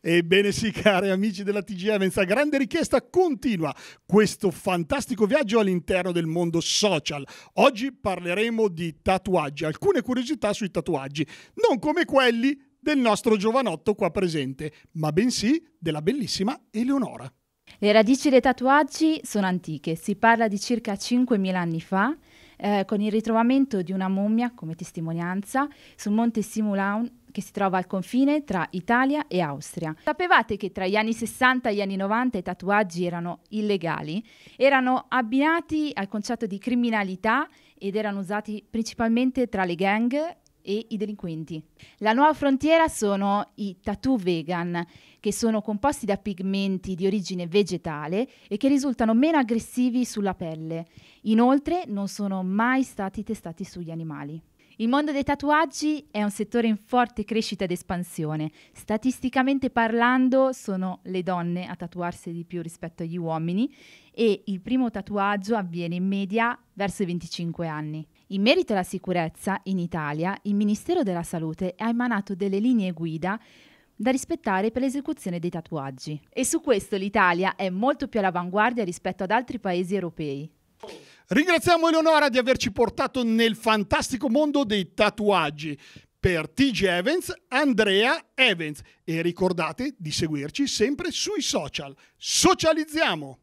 Ebbene sì, cari amici della TG Evans, grande richiesta continua questo fantastico viaggio all'interno del mondo social. Oggi parleremo di tatuaggi, alcune curiosità sui tatuaggi, non come quelli del nostro giovanotto qua presente, ma bensì della bellissima Eleonora. Le radici dei tatuaggi sono antiche, si parla di circa 5.000 anni fa eh, con il ritrovamento di una mummia come testimonianza sul monte Simulaun che si trova al confine tra Italia e Austria. Sapevate che tra gli anni 60 e gli anni 90 i tatuaggi erano illegali, erano abbinati al concetto di criminalità ed erano usati principalmente tra le gang e i delinquenti. La nuova frontiera sono i tattoo vegan, che sono composti da pigmenti di origine vegetale e che risultano meno aggressivi sulla pelle. Inoltre non sono mai stati testati sugli animali. Il mondo dei tatuaggi è un settore in forte crescita ed espansione. Statisticamente parlando sono le donne a tatuarsi di più rispetto agli uomini e il primo tatuaggio avviene in media verso i 25 anni. In merito alla sicurezza, in Italia, il Ministero della Salute ha emanato delle linee guida da rispettare per l'esecuzione dei tatuaggi. E su questo l'Italia è molto più all'avanguardia rispetto ad altri paesi europei. Ringraziamo Eleonora di averci portato nel fantastico mondo dei tatuaggi. Per TG Evans, Andrea Evans. E ricordate di seguirci sempre sui social. Socializziamo!